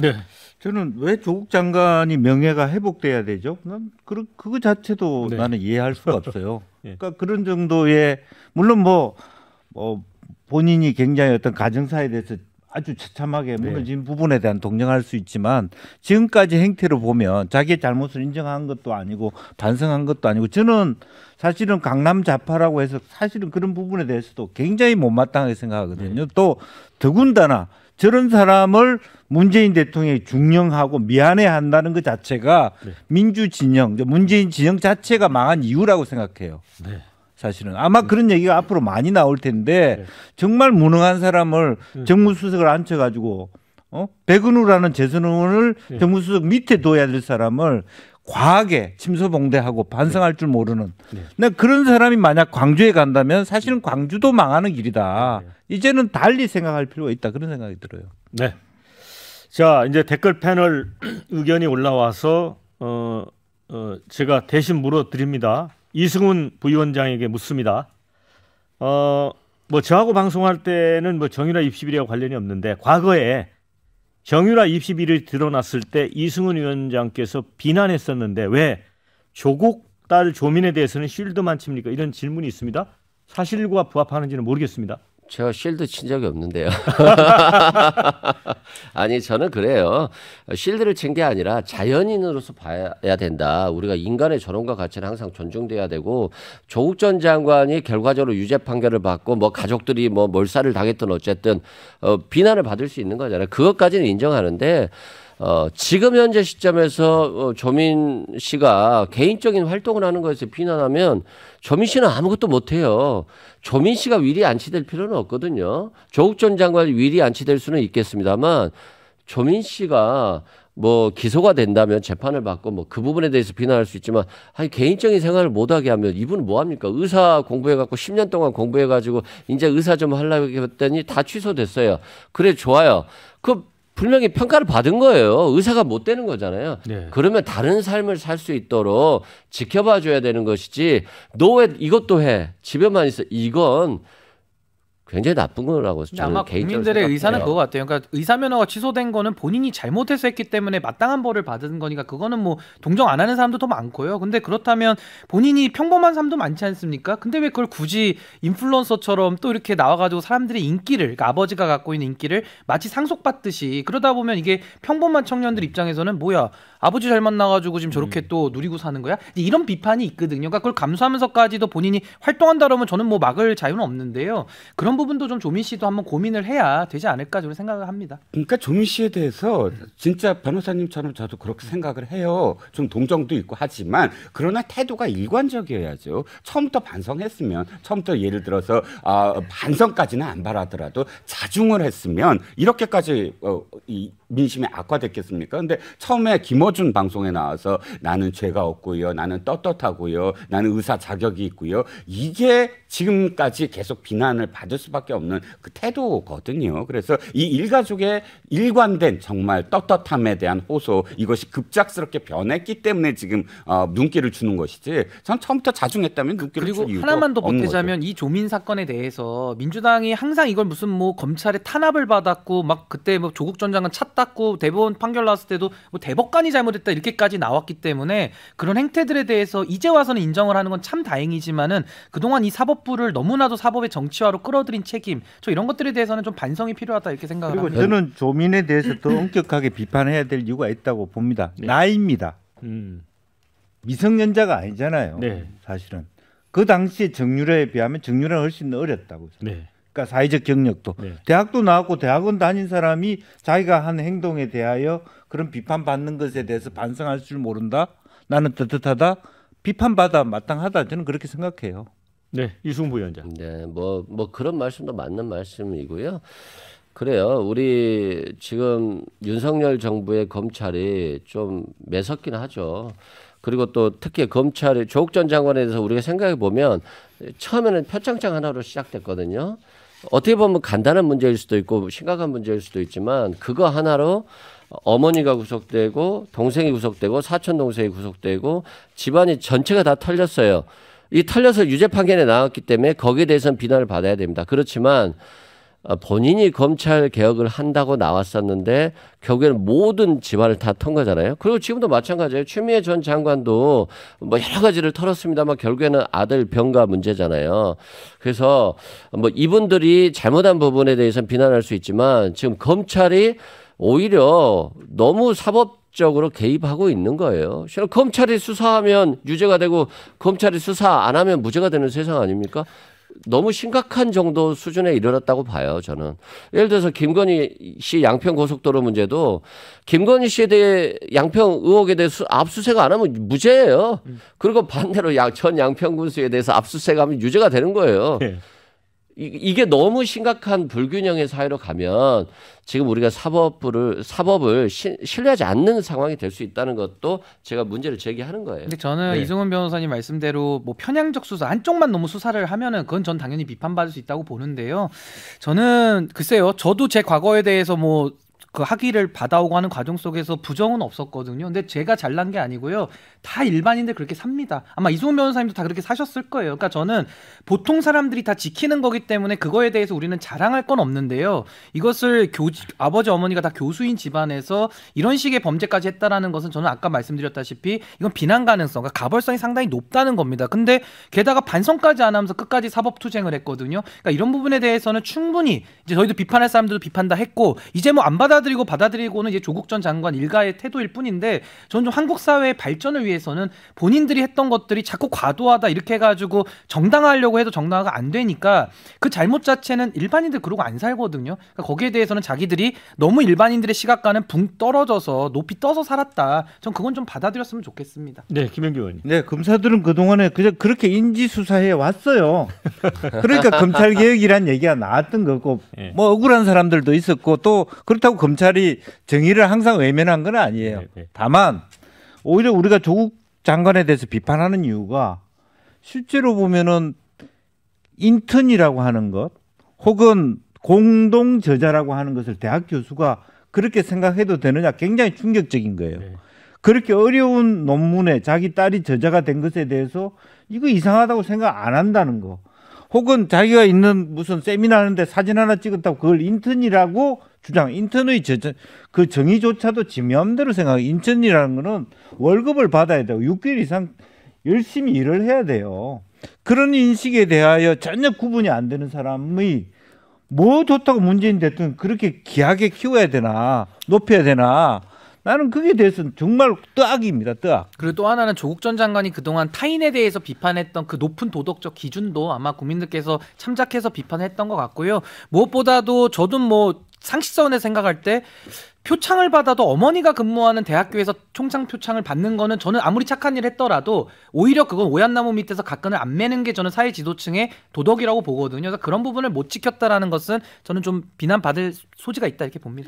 네. 저는 왜 조국 장관이 명예가 회복돼야 되죠? 난 그, 그거 자체도 네. 나는 이해할 수가 없어요. 예. 그러니까 그런 정도의 물론 뭐, 뭐 본인이 굉장히 어떤 가정사에 대해서 아주 처참하게 무너진 네. 부분에 대한 동정할 수 있지만 지금까지 행태로 보면 자기의 잘못을 인정한 것도 아니고 반성한 것도 아니고 저는 사실은 강남 좌파라고 해서 사실은 그런 부분에 대해서도 굉장히 못마땅하게 생각하거든요. 네. 또 더군다나 저런 사람을 문재인 대통령이 중령하고 미안해한다는 것 자체가 네. 민주 진영, 문재인 진영 자체가 망한 이유라고 생각해요. 네. 사실은 아마 네. 그런 얘기가 앞으로 많이 나올 텐데 네. 정말 무능한 사람을 네. 정무수석을 앉혀가지고 어? 백은우라는 재선 의원을 네. 정무수석 밑에 둬야 될 사람을 과하게 침소봉대하고 반성할 줄 모르는 네. 네. 근 그런 사람이 만약 광주에 간다면 사실은 광주도 망하는 길이다. 네. 이제는 달리 생각할 필요가 있다 그런 생각이 들어요. 네. 자 이제 댓글 패널 의견이 올라와서 어, 어, 제가 대신 물어드립니다. 이승훈 부위원장에게 묻습니다. 어, 뭐 저하고 방송할 때는 뭐정의나 입시비리와 관련이 없는데 과거에 정유라 입시비를 드러났을 때 이승훈 위원장께서 비난했었는데 왜 조국 딸 조민에 대해서는 쉴드만 칩니까? 이런 질문이 있습니다. 사실과 부합하는지는 모르겠습니다. 제가 실드 친 적이 없는데요. 아니 저는 그래요. 실드를 친 게 아니라 자연인으로서 봐야 된다. 우리가 인간의 존엄과 가치는 항상 존중돼야 되고 조국 전 장관이 결과적으로 유죄 판결을 받고 뭐 가족들이 뭐 몰살을 당했든 어쨌든 어, 비난을 받을 수 있는 거잖아요. 그것까지는 인정하는데 어, 지금 현재 시점에서 어, 조민 씨가 개인적인 활동을 하는 것에 비난하면 조민 씨는 아무것도 못해요. 조민 씨가 위리 안치될 필요는 없거든요. 조국 전 장관이 위리 안치될 수는 있겠습니다만 조민 씨가 뭐 기소가 된다면 재판을 받고 뭐 그 부분에 대해서 비난할 수 있지만 아니 개인적인 생활을 못하게 하면 이분 은뭐 합니까 의사 공부해 갖고 10년 동안 공부해 가지고 이제 의사 좀 하려고 했더니 다 취소됐어요. 그래 좋아요. 그 분명히 평가를 받은 거예요. 의사가 못 되는 거잖아요. 네. 그러면 다른 삶을 살 수 있도록 지켜봐 줘야 되는 것이지 너 왜 이것도 해 집에만 있어 이건 굉장히 나쁜 거라고 저는 아마 개인적으로 국민들의 생각해 의사는 그거 같아요. 그러니까 의사 면허가 취소된 거는 본인이 잘못해서 했기 때문에 마땅한 벌을 받은 거니까 그거는 뭐 동정 안 하는 사람도 더 많고요. 근데 그렇다면 본인이 평범한 사람도 많지 않습니까? 근데 왜 그걸 굳이 인플루언서처럼 또 이렇게 나와가지고 사람들의 인기를 그러니까 아버지가 갖고 있는 인기를 마치 상속받듯이 그러다 보면 이게 평범한 청년들 입장에서는 뭐야 아버지 잘 만나가지고 지금 저렇게 음. 또 누리고 사는 거야? 이런 비판이 있거든요. 그러니까 그걸 감수하면서까지도 본인이 활동한다 그러면 저는 뭐 막을 자유는 없는데요. 그런 부분도 좀 조민 씨도 한번 고민을 해야 되지 않을까 저는 생각을 합니다. 그러니까 조민 씨에 대해서 진짜 변호사님처럼 저도 그렇게 생각을 해요. 좀 동정도 있고 하지만 그러나 태도가 일관적이어야죠. 처음부터 반성했으면 처음부터 예를 들어서 어, 반성까지는 안 바라더라도 자중을 했으면 이렇게까지 어, 이, 민심이 악화됐겠습니까? 근데 처음에 김어준 방송에 나와서 나는 죄가 없고요. 나는 떳떳하고요. 나는 의사 자격이 있고요. 이게 지금까지 계속 비난을 받을 수밖에 없는 그 태도거든요. 그래서 이 일가족의 일관된 정말 떳떳함에 대한 호소 이것이 급작스럽게 변했기 때문에 지금 어, 눈길을 주는 것이지. 전 처음부터 자중했다면 눈길을 그리고 줄 이유가 하나만 더 보태자면 이 조민 사건에 대해서 민주당이 항상 이걸 무슨 뭐 검찰의 탄압을 받았고 막 그때 뭐 조국 전장은 찾다 닦고 대법원 판결 나왔을 때도 뭐 대법관이 잘못했다 이렇게까지 나왔기 때문에 그런 행태들에 대해서 이제 와서는 인정을 하는 건 참 다행이지만은 그동안 이 사법부를 너무나도 사법의 정치화로 끌어들인 책임 저 이런 것들에 대해서는 좀 반성이 필요하다 이렇게 생각을 그리고 합니다. 저는 조민에 대해서 더 음. 엄격하게 비판해야 될 이유가 있다고 봅니다. 네. 나입니다 음. 미성년자가 아니잖아요. 네. 사실은 그당시 정유라에 비하면 정유라 훨씬 어렸다고. 네. 그러니까 사회적 경력도 네. 대학도 나왔고 대학원 다닌 사람이 자기가 한 행동에 대하여 그런 비판받는 것에 대해서 반성할 줄 모른다. 나는 뜨뜻하다. 비판받아 마땅하다. 저는 그렇게 생각해요. 네, 이승부 위원장. 네, 뭐뭐 뭐 그런 말씀도 맞는 말씀이고요. 그래요. 우리 지금 윤석열 정부의 검찰이 좀 매섭긴 하죠. 그리고 또 특히 검찰의 조국 전 장관에 대해서 우리가 생각해 보면 처음에는 표창장 하나로 시작됐거든요. 어떻게 보면 간단한 문제일 수도 있고 심각한 문제일 수도 있지만 그거 하나로 어머니가 구속되고 동생이 구속되고 사촌 동생이 구속되고 집안이 전체가 다 털렸어요. 이 털려서 유죄 판결에 나왔기 때문에 거기에 대해서는 비난을 받아야 됩니다. 그렇지만 아, 본인이 검찰 개혁을 한다고 나왔었는데 결국에는 모든 집안을 다 턴 거잖아요. 그리고 지금도 마찬가지예요. 추미애 전 장관도 뭐 여러 가지를 털었습니다만 결국에는 아들 병가 문제잖아요. 그래서 뭐 이분들이 잘못한 부분에 대해서는 비난할 수 있지만 지금 검찰이 오히려 너무 사법 적으로 개입하고 있는 거예요. 실은 검찰이 수사하면 유죄가 되고 검찰이 수사 안 하면 무죄가 되는 세상 아닙니까? 너무 심각한 정도 수준에 이르렀다고 봐요, 저는. 예를 들어서 김건희 씨 양평 고속도로 문제도 김건희 씨에 대해 양평 의혹에 대해서 압수수색 안 하면 무죄예요. 음. 그리고 반대로 양, 전 양평 군수에 대해서 압수수색 하면 유죄가 되는 거예요. 네. 이게 너무 심각한 불균형의 사회로 가면 지금 우리가 사법부를 사법을 시, 신뢰하지 않는 상황이 될 수 있다는 것도 제가 문제를 제기하는 거예요. 근데 저는 네. 이승훈 변호사님 말씀대로 뭐 편향적 수사 한쪽만 너무 수사를 하면은 그건 전 당연히 비판받을 수 있다고 보는데요. 저는 글쎄요. 저도 제 과거에 대해서 뭐그 학위를 받아오고 하는 과정 속에서 부정은 없었거든요. 근데 제가 잘난 게 아니고요. 다 일반인들 그렇게 삽니다. 아마 이소은 변호사님도 다 그렇게 사셨을 거예요. 그러니까 저는 보통 사람들이 다 지키는 거기 때문에 그거에 대해서 우리는 자랑할 건 없는데요. 이것을 교 아버지 어머니가 다 교수인 집안에서 이런 식의 범죄까지 했다라는 것은 저는 아까 말씀드렸다시피 이건 비난 가능성, 그러니까 가벌성이 상당히 높다는 겁니다. 근데 게다가 반성까지 안 하면서 끝까지 사법 투쟁을 했거든요. 그러니까 이런 부분에 대해서는 충분히 이제 저희도 비판할 사람들도 비판 다 했고 이제 뭐 안 받아 받아들이고 받아들이고는 이제 조국 전 장관 일가의 태도일 뿐인데 저는 좀 한국 사회의 발전을 위해서는 본인들이 했던 것들이 자꾸 과도하다 이렇게 해가지고 정당화하려고 해도 정당화가 안 되니까 그 잘못 자체는 일반인들 그러고 안 살거든요. 그러니까 거기에 대해서는 자기들이 너무 일반인들의 시각과는 붕 떨어져서 높이 떠서 살았다. 전 그건 좀 받아들였으면 좋겠습니다. 네, 김현규 의원님. 네, 검사들은 그동안에 그냥 그렇게 인지 수사해 왔어요. 그러니까 검찰 개혁이란 얘기가 나왔던 거고 예. 뭐 억울한 사람들도 있었고 또 그렇다고 검 검찰이 정의를 항상 외면한 건 아니에요. 네, 네. 다만 오히려 우리가 조국 장관에 대해서 비판하는 이유가 실제로 보면은 인턴이라고 하는 것 혹은 공동 저자라고 하는 것을 대학 교수가 그렇게 생각해도 되느냐 굉장히 충격적인 거예요. 네. 그렇게 어려운 논문에 자기 딸이 저자가 된 것에 대해서 이거 이상하다고 생각 안 한다는 거. 혹은 자기가 있는 무슨 세미나 하는데 사진 하나 찍었다고 그걸 인턴이라고 주장. 인턴의 저, 저, 그 정의조차도 지 마음대로 생각해. 인턴이라는 거는 월급을 받아야 되고 6개월 이상 열심히 일을 해야 돼요. 그런 인식에 대하여 전혀 구분이 안 되는 사람의 뭐 좋다고 문재인 대통령 그렇게 귀하게 키워야 되나 높여야 되나 나는 그게 대해서는 정말 뜨악입니다. 뜨악. 그리고 또 하나는 조국 전 장관이 그동안 타인에 대해서 비판했던 그 높은 도덕적 기준도 아마 국민들께서 참작해서 비판했던 것 같고요. 무엇보다도 저도 뭐 상식선에 생각할 때 표창을 받아도 어머니가 근무하는 대학교에서 총장 표창을 받는 거는 저는 아무리 착한 일을 했더라도 오히려 그건 오얏나무 밑에서 가끈을 안 매는 게 저는 사회 지도층의 도덕이라고 보거든요. 그래서 그런 부분을 못 지켰다라는 것은 저는 좀 비난받을 소지가 있다 이렇게 봅니다.